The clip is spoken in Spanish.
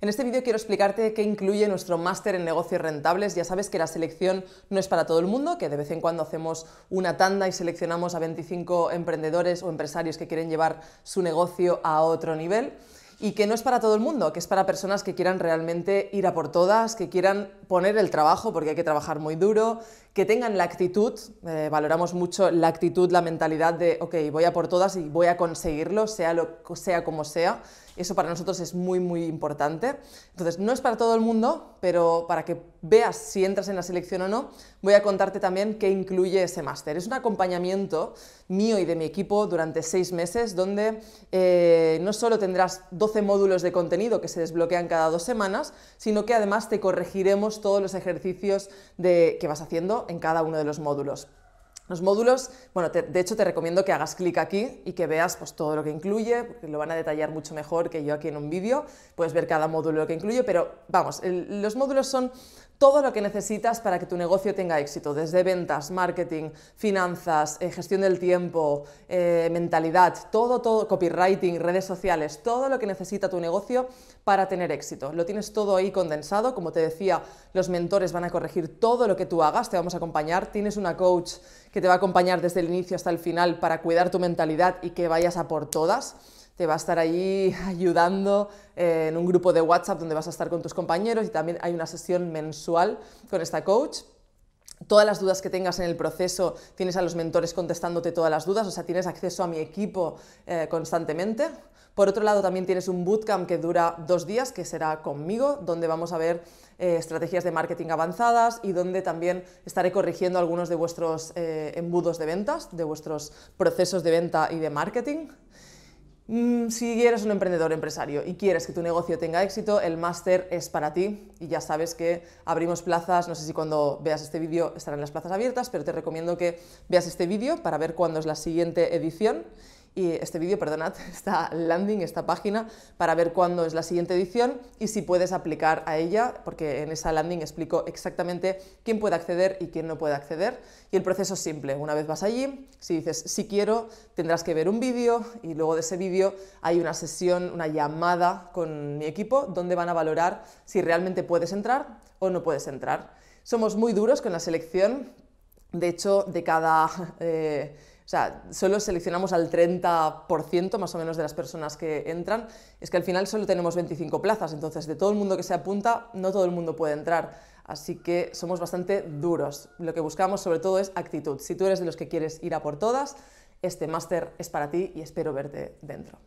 En este vídeo quiero explicarte qué incluye nuestro máster en negocios rentables. Ya sabes que la selección no es para todo el mundo, que de vez en cuando hacemos una tanda y seleccionamos a 25 emprendedores o empresarios que quieren llevar su negocio a otro nivel y que no es para todo el mundo, que es para personas que quieran realmente ir a por todas, que quieran poner el trabajo, porque hay que trabajar muy duro, que tengan la actitud, eh, valoramos mucho la actitud, la mentalidad de, ok, voy a por todas y voy a conseguirlo, sea, lo, sea como sea. Eso para nosotros es muy, muy importante. Entonces, no es para todo el mundo, pero para que veas si entras en la selección o no, voy a contarte también qué incluye ese máster. Es un acompañamiento mío y de mi equipo durante seis meses, donde eh, no solo tendrás 12 módulos de contenido que se desbloquean cada dos semanas, sino que además te corregiremos todos los ejercicios que vas haciendo en cada uno de los módulos. Los módulos, bueno, de hecho te recomiendo que hagas clic aquí y que veas pues, todo lo que incluye, porque lo van a detallar mucho mejor que yo aquí en un vídeo, puedes ver cada módulo lo que incluye, pero vamos, los módulos son todo lo que necesitas para que tu negocio tenga éxito, desde ventas, marketing, finanzas, eh, gestión del tiempo, eh, mentalidad, todo, todo, copywriting, redes sociales, todo lo que necesita tu negocio para tener éxito. Lo tienes todo ahí condensado, como te decía, los mentores van a corregir todo lo que tú hagas, te vamos a acompañar, tienes una coach que te va a acompañar desde el inicio hasta el final para cuidar tu mentalidad y que vayas a por todas. Te va a estar ahí ayudando eh, en un grupo de WhatsApp donde vas a estar con tus compañeros y también hay una sesión mensual con esta coach todas las dudas que tengas en el proceso, tienes a los mentores contestándote todas las dudas, o sea, tienes acceso a mi equipo eh, constantemente. Por otro lado, también tienes un bootcamp que dura dos días, que será conmigo, donde vamos a ver eh, estrategias de marketing avanzadas y donde también estaré corrigiendo algunos de vuestros eh, embudos de ventas, de vuestros procesos de venta y de marketing. Mm, si eres un emprendedor empresario y quieres que tu negocio tenga éxito, el máster es para ti y ya sabes que abrimos plazas, no sé si cuando veas este vídeo estarán las plazas abiertas, pero te recomiendo que veas este vídeo para ver cuándo es la siguiente edición y este vídeo, perdonad, esta landing, esta página, para ver cuándo es la siguiente edición y si puedes aplicar a ella, porque en esa landing explico exactamente quién puede acceder y quién no puede acceder. Y el proceso es simple, una vez vas allí, si dices si quiero, tendrás que ver un vídeo y luego de ese vídeo hay una sesión, una llamada con mi equipo donde van a valorar si realmente puedes entrar o no puedes entrar. Somos muy duros con la selección, de hecho, de cada... Eh, o sea, solo seleccionamos al 30% más o menos de las personas que entran. Es que al final solo tenemos 25 plazas, entonces de todo el mundo que se apunta, no todo el mundo puede entrar. Así que somos bastante duros. Lo que buscamos sobre todo es actitud. Si tú eres de los que quieres ir a por todas, este máster es para ti y espero verte dentro.